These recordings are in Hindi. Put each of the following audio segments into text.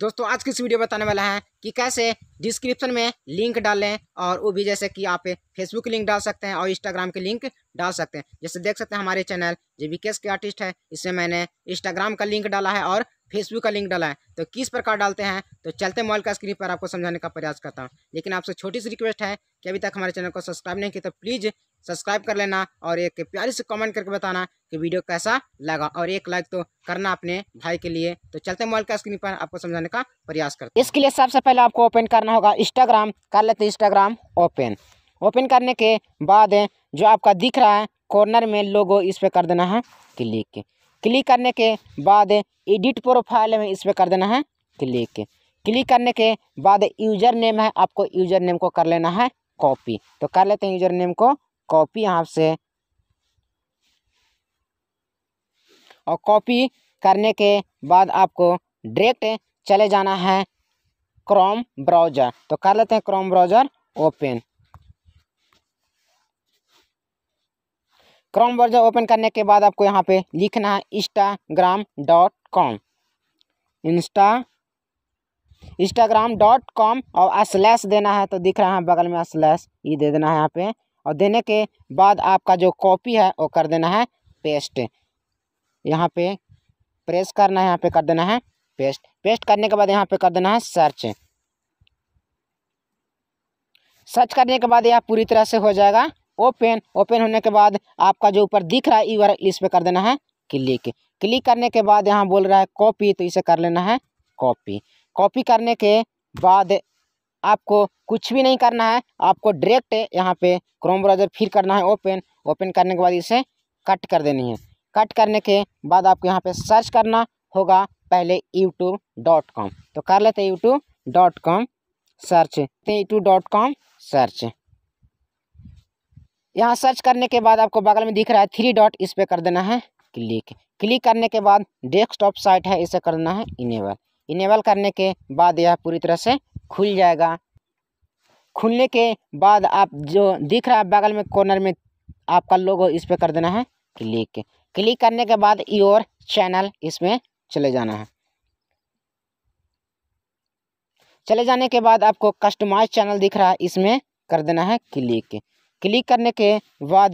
दोस्तों आज की इस वीडियो बताने वाला है कि कैसे डिस्क्रिप्शन में लिंक डालें और वो भी जैसे कि आप फेसबुक लिंक डाल सकते हैं और इंस्टाग्राम के लिंक डाल सकते हैं जैसे देख सकते हैं हमारे चैनल जे के आर्टिस्ट है इसमें मैंने इंस्टाग्राम का लिंक डाला है और फेसबुक का लिंक डाला है तो किस प्रकार डालते हैं तो चलते मोबाइल का स्क्रीन पर आपको समझाने का प्रयास करता हूँ लेकिन आपसे छोटी सी रिक्वेस्ट है कि अभी तक हमारे चैनल को सब्सक्राइब नहीं किया तो प्लीज़ सब्सक्राइब कर लेना और एक प्यारी से कमेंट करके बताना कि वीडियो कैसा लगा और एक लाइक तो करना अपने भाई के लिए तो चलते मोबाइल का स्क्रीन पर आपको समझाने का प्रयास करते इसके लिए सबसे पहले आपको ओपन करना होगा इंस्टाग्राम कर लेते हैं इंस्टाग्राम ओपन ओपन करने के बाद जो आपका दिख रहा है कॉर्नर में लोगो इस पर कर देना है क्लिक क्लिक करने के बाद एडिट प्रोफाइल में इस पर कर देना है क्लिक क्लिक करने के बाद यूजर नेम है आपको यूजर नेम को कर लेना है कॉपी तो कर लेते हैं यूजर नेम को कॉपी यहाँ से और कॉपी करने के बाद आपको डायरेक्ट चले जाना है क्रोम ब्राउज़र तो कर लेते हैं Chrome browser open Chrome browser open करने के बाद आपको यहाँ पे लिखना है Instagram dot com Insta Instagram dot com और स्लैश देना है तो दिख रहा है बगल में स्लैश ये दे देना है यहाँ पे और देने के बाद आपका जो कॉपी है वो कर देना है पेस्ट यहाँ पे प्रेस करना है यहाँ पे कर देना है पेस्ट पेस्ट करने के बाद यहाँ पे कर देना है सर्च सर्च करने के बाद यह पूरी तरह से हो जाएगा ओपन ओपन होने के बाद आपका जो ऊपर दिख रहा है ई इस पर कर देना है क्लिक क्लिक करने के बाद यहाँ बोल रहा है कॉपी तो इसे कर लेना है कॉपी कॉपी करने के बाद आपको कुछ भी नहीं करना है आपको डायरेक्ट यहाँ पे क्रोम ब्राउज़र फिर करना है ओपन ओपन करने के बाद इसे कट कर देनी है कट करने के बाद आपको यहाँ पे सर्च करना होगा पहले यूट्यूब डॉट कॉम तो कर लेते YouTube dot com search YouTube dot com search यहाँ सर्च करने के बाद आपको बगल में दिख रहा है थ्री डॉट इस पर कर देना है क्लिक क्लिक करने के बाद डेस्कटॉप साइट है इसे कर देना है इनेबल इनेबल करने के बाद यह पूरी तरह से खुल जाएगा खुलने के बाद आप जो दिख रहा है बगल में कॉर्नर में आपका लोगो इस पर कर देना है क्लिक क्लिक करने के बाद योर चैनल इसमें चले जाना है चले जाने के बाद आपको कस्टमाइज चैनल दिख रहा है इसमें कर देना है क्लिक क्लिक करने के बाद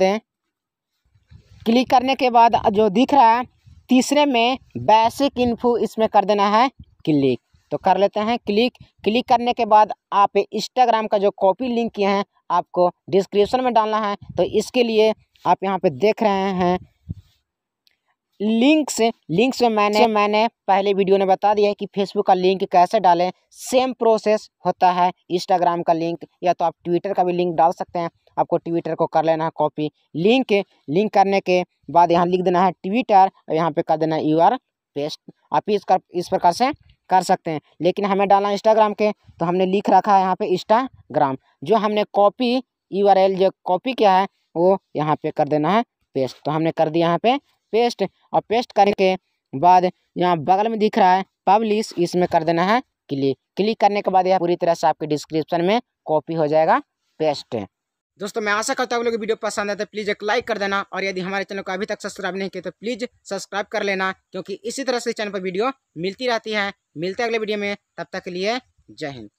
क्लिक करने के बाद जो दिख रहा है तीसरे में बेसिक इन्फो इसमें कर देना है क्लिक तो कर लेते हैं क्लिक क्लिक करने के बाद आप इंस्टाग्राम का जो कॉपी लिंक किए हैं आपको डिस्क्रिप्शन में डालना है तो इसके लिए आप यहाँ पे देख रहे हैं लिंक्स लिंक्स में मैंने मैंने पहले वीडियो में बता दिया है कि फेसबुक का लिंक कैसे डालें सेम प्रोसेस होता है इंस्टाग्राम का लिंक या तो आप ट्विटर का भी लिंक डाल सकते हैं आपको ट्विटर को कर लेना है कॉपी लिंक लिंक करने के बाद यहाँ लिख देना है ट्विटर और यहाँ पे कर देना है यू आर पेस्ट आप इस कर इस प्रकार से कर सकते हैं लेकिन हमें डालना इंस्टाग्राम के तो हमने लिख रखा है यहाँ पर इंस्टाग्राम जो हमने कॉपी यू जो कॉपी किया है वो यहाँ पर कर देना है पेस्ट तो हमने कर दिया यहाँ पर पेस्ट और पेस्ट करने के बाद यहाँ बगल में दिख रहा है पब्लिश इसमें कर देना है क्लिक क्लिक करने के बाद यह पूरी तरह से आपके डिस्क्रिप्शन में कॉपी हो जाएगा पेस्ट दोस्तों मैं आशा करता हूँ आप लोग वीडियो पसंद आए तो प्लीज़ एक लाइक कर देना और यदि हमारे चैनल को अभी तक सब्सक्राइब नहीं किया तो प्लीज़ सब्सक्राइब कर लेना क्योंकि इसी तरह से चैनल पर वीडियो मिलती रहती है मिलते अगले वीडियो में तब तक के लिए जय हिंद